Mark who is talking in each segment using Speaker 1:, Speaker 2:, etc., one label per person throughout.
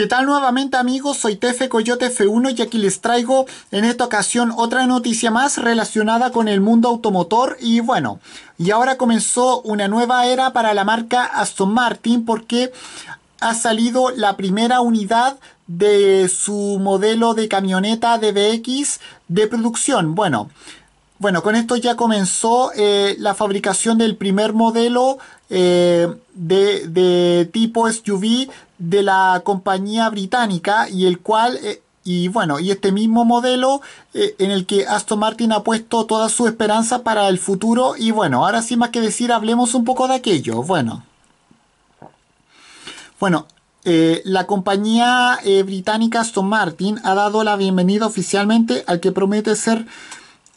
Speaker 1: ¿Qué tal nuevamente amigos? Soy Tefe Coyote F1 y aquí les traigo en esta ocasión otra noticia más relacionada con el mundo automotor y bueno, y ahora comenzó una nueva era para la marca Aston Martin porque ha salido la primera unidad de su modelo de camioneta DBX de producción. Bueno, bueno, con esto ya comenzó eh, la fabricación del primer modelo eh, de, tipo SUV de la compañía británica y el cual... Eh, y bueno, y este mismo modelo eh, en el que Aston Martin ha puesto toda su esperanza para el futuro. Y bueno, ahora sí más que decir, hablemos un poco de aquello. Bueno. Bueno, la compañía británica Aston Martin ha dado la bienvenida oficialmente al que promete ser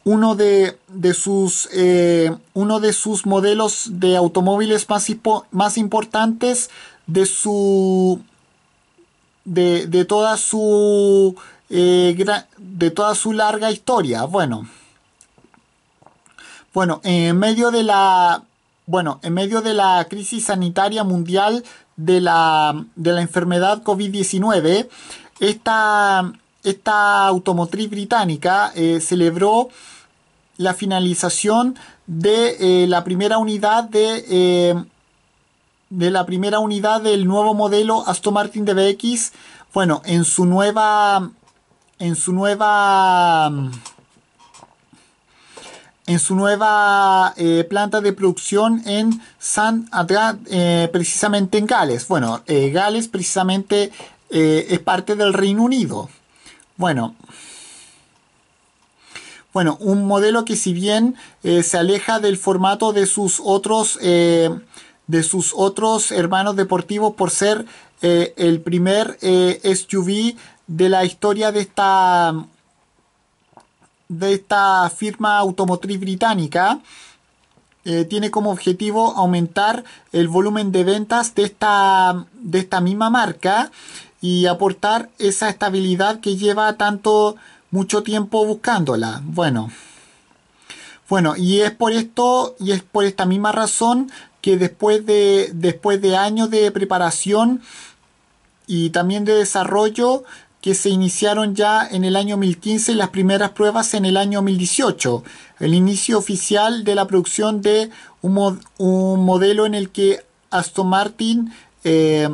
Speaker 1: uno de, sus, eh, uno de sus modelos de automóviles más, más importantes de su de, toda su eh, de toda su larga historia bueno bueno en medio de la bueno en medio de la crisis sanitaria mundial de la, de la enfermedad COVID-19 esta, esta automotriz británica eh, celebró la finalización de eh, la primera unidad de, eh, de la primera unidad del nuevo modelo Aston Martin DBX bueno en su nueva en su nueva en su nueva eh, planta de producción en San Adrián, precisamente en Gales. Bueno, Gales precisamente es parte del Reino Unido. Bueno. Bueno, un modelo que si bien eh, se aleja del formato de sus otros, eh, de sus otros hermanos deportivos por ser eh, el primer SUV de la historia de esta, de esta firma automotriz británica. tiene como objetivo aumentar el volumen de ventas de esta, de esta misma marca y aportar esa estabilidad que lleva tanto mucho tiempo buscándola. Bueno. Bueno, y es por esto, y es por esta misma razón que después de, después de años de preparación y también de desarrollo, que se iniciaron ya en el año 2015 las primeras pruebas en el año 2018. El inicio oficial de la producción de un, modelo en el que Aston Martin eh,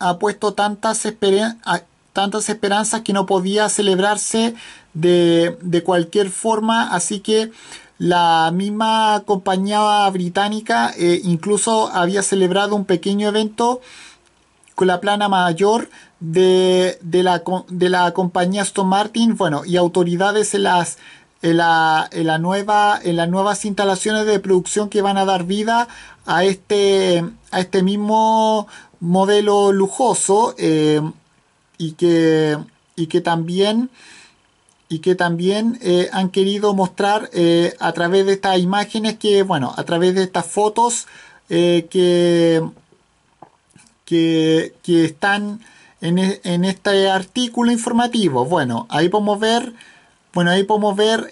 Speaker 1: ha puesto tantas esperanzas tantas esperanzas que no podía celebrarse de, cualquier forma, así que la misma compañía británica eh, incluso había celebrado un pequeño evento con la plana mayor de, de, la, de la compañía Stone Martin, bueno, y autoridades en las la, nueva, en las nuevas instalaciones de producción que van a dar vida a este, a este mismo modelo lujoso. Eh, y que, que también y que también eh, han querido mostrar eh, a través de estas imágenes que, bueno, a través de estas fotos eh, que, que, están e, en, este artículo informativo. Bueno, ahí podemos ver, bueno, ahí podemos ver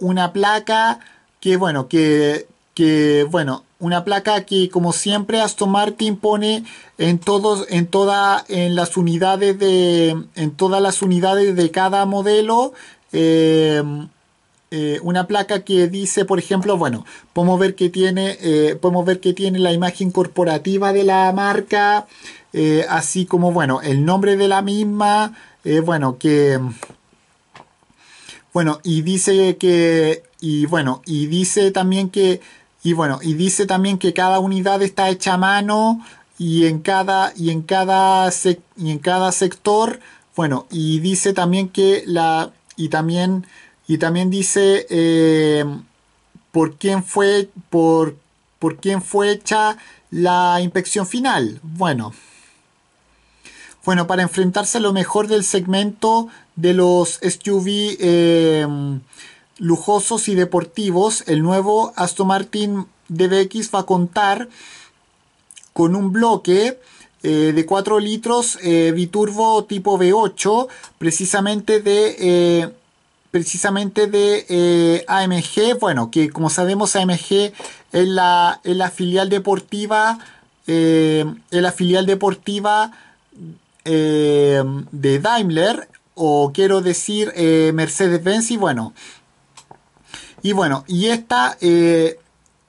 Speaker 1: una placa que, bueno, que, que bueno, una placa que como siempre Aston Martin pone en todos en toda en las unidades de en todas las unidades de cada modelo eh, eh, una placa que dice por ejemplo bueno podemos ver que tiene eh, podemos ver que tiene la imagen corporativa de la marca así como bueno el nombre de la misma bueno que bueno y dice que y bueno y dice también que y bueno, y dice también que cada unidad está hecha a mano y en cada, y en cada, y en cada sector. Bueno, y dice también que la. Y también, y también dice eh, por quién fue. Por, por quién fue hecha la inspección final. Bueno. Bueno, para enfrentarse a lo mejor del segmento de los SUV. Eh, lujosos y deportivos, el nuevo Aston Martin DBX va a contar con un bloque eh, de 4 litros eh, biturbo tipo V8, precisamente de... Eh, precisamente de AMG, bueno, que como sabemos AMG es la, es la filial deportiva, es la filial deportiva de Daimler, o quiero decir Mercedes-Benz, y bueno, y bueno, y esta, eh,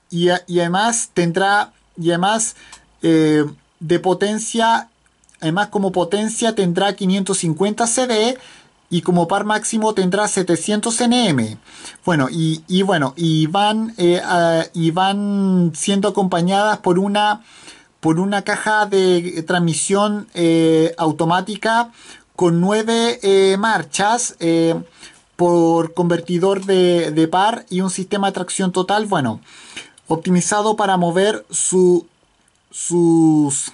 Speaker 1: y, además tendrá, y además eh, de potencia, además como potencia tendrá 550 CD y como par máximo tendrá 700 NM. Bueno, y, bueno, y van, eh, y van siendo acompañadas por una, por una caja de transmisión automática con nueve marchas por convertidor de, de par y un sistema de tracción total, bueno, optimizado para mover su, sus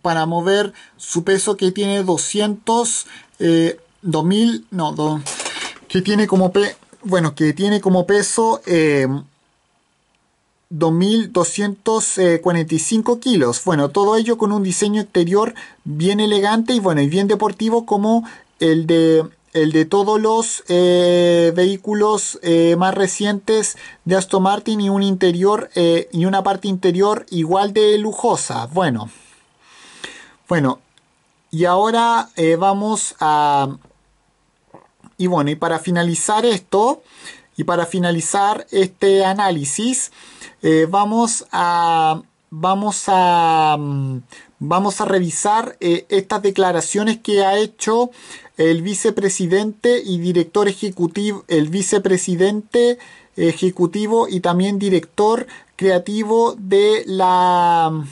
Speaker 1: para mover su peso que tiene 200 eh, 2000 no que tiene como pe, bueno que tiene como peso eh, 2245 eh, kilos bueno todo ello con un diseño exterior bien elegante y bueno y bien deportivo como el de el de todos los eh, vehículos eh, más recientes de Aston Martin y un interior eh, y una parte interior igual de lujosa. Bueno, bueno, y ahora vamos a y bueno y para finalizar esto y para finalizar este análisis vamos a vamos a mm, Vamos a revisar eh, estas declaraciones que ha hecho el vicepresidente y director ejecutivo, el vicepresidente ejecutivo y también director creativo de la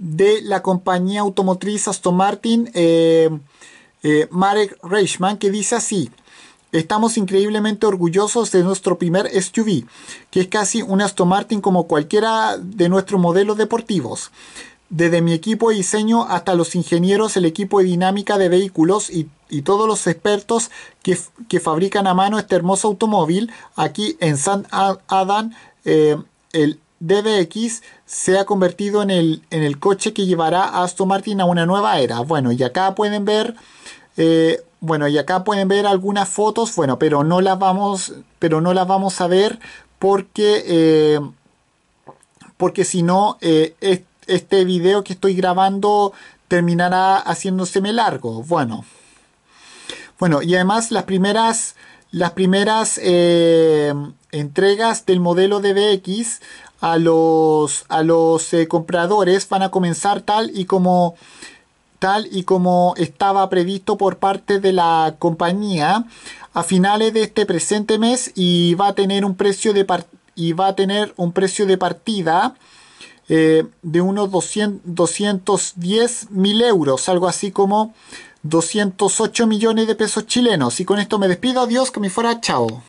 Speaker 1: de la compañía automotriz Aston Martin, eh, eh, Marek Reichmann, que dice así. Estamos increíblemente orgullosos de nuestro primer SUV, que es casi un Aston Martin como cualquiera de nuestros modelos deportivos desde mi equipo de diseño hasta los ingenieros, el equipo de dinámica de vehículos y, todos los expertos que, fabrican a mano este hermoso automóvil, aquí en San Adán, eh, el DBX se ha convertido en el, en el coche que llevará a Aston Martin a una nueva era. Bueno, y acá pueden ver... Eh, bueno, y acá pueden ver algunas fotos, bueno, pero no las vamos, pero no las vamos a ver porque, eh, porque si no, este video que estoy grabando terminará haciéndoseme largo. Bueno. Bueno, y además las primeras, las primeras eh, entregas del modelo BX... a los, a los eh, compradores van a comenzar tal y como tal y como estaba previsto por parte de la compañía a finales de este presente mes y va a tener un precio de y va a tener un precio de partida eh, de unos 200, 210 mil euros, algo así como 208 millones de pesos chilenos. Y con esto me despido, adiós, que me fuera, chao.